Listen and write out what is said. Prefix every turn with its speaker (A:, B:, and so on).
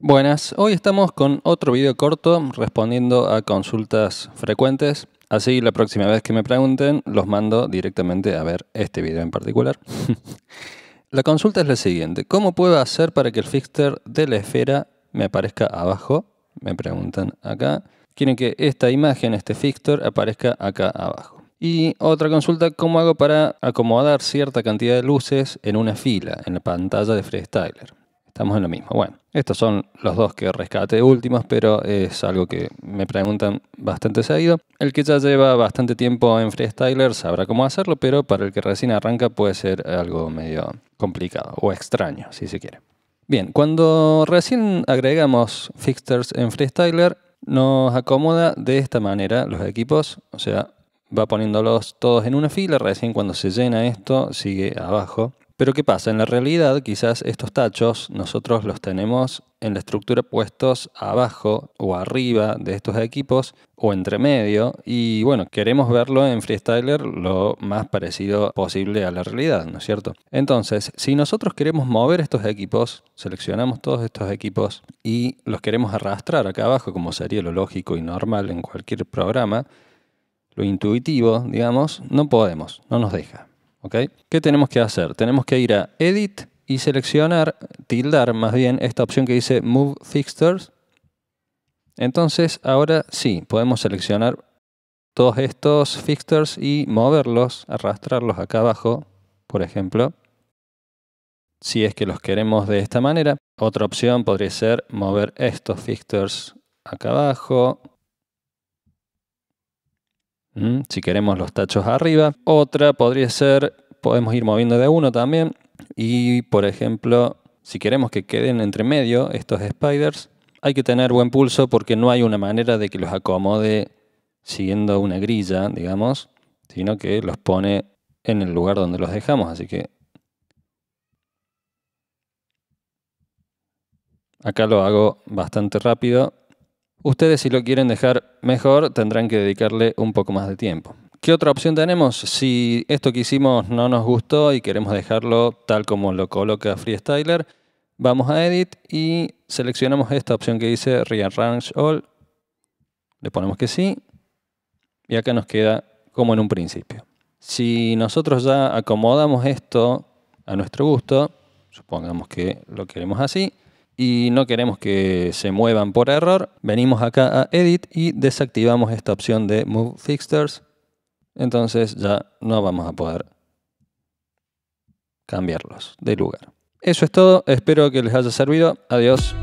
A: Buenas, hoy estamos con otro video corto respondiendo a consultas frecuentes, así la próxima vez que me pregunten los mando directamente a ver este video en particular. la consulta es la siguiente, ¿cómo puedo hacer para que el fixture de la esfera me aparezca abajo? Me preguntan acá. Quieren que esta imagen, este fixture, aparezca acá abajo. Y otra consulta, ¿cómo hago para acomodar cierta cantidad de luces en una fila, en la pantalla de Freestyler? Estamos en lo mismo. Bueno, estos son los dos que rescate últimos, pero es algo que me preguntan bastante seguido. El que ya lleva bastante tiempo en freestyler sabrá cómo hacerlo, pero para el que recién arranca puede ser algo medio complicado o extraño, si se quiere. Bien, cuando recién agregamos fixtures en freestyler, nos acomoda de esta manera los equipos, o sea, va poniéndolos todos en una fila, recién cuando se llena esto sigue abajo pero ¿qué pasa? En la realidad quizás estos tachos nosotros los tenemos en la estructura puestos abajo o arriba de estos equipos o entre medio y bueno, queremos verlo en freestyler lo más parecido posible a la realidad, ¿no es cierto? Entonces, si nosotros queremos mover estos equipos, seleccionamos todos estos equipos y los queremos arrastrar acá abajo como sería lo lógico y normal en cualquier programa, lo intuitivo, digamos, no podemos, no nos deja. ¿Qué tenemos que hacer? Tenemos que ir a Edit y seleccionar, tildar más bien, esta opción que dice Move Fixtures. Entonces ahora sí, podemos seleccionar todos estos fixtures y moverlos, arrastrarlos acá abajo, por ejemplo, si es que los queremos de esta manera. Otra opción podría ser mover estos fixtures acá abajo, si queremos los tachos arriba. Otra podría ser, podemos ir moviendo de uno también. Y por ejemplo, si queremos que queden entre medio estos spiders, hay que tener buen pulso porque no hay una manera de que los acomode siguiendo una grilla, digamos, sino que los pone en el lugar donde los dejamos. Así que acá lo hago bastante rápido Ustedes si lo quieren dejar mejor tendrán que dedicarle un poco más de tiempo. ¿Qué otra opción tenemos? Si esto que hicimos no nos gustó y queremos dejarlo tal como lo coloca Freestyler, vamos a Edit y seleccionamos esta opción que dice Rearrange All. Le ponemos que sí y acá nos queda como en un principio. Si nosotros ya acomodamos esto a nuestro gusto, supongamos que lo queremos así, y no queremos que se muevan por error, venimos acá a Edit y desactivamos esta opción de Move Fixtures. Entonces ya no vamos a poder cambiarlos de lugar. Eso es todo, espero que les haya servido. Adiós.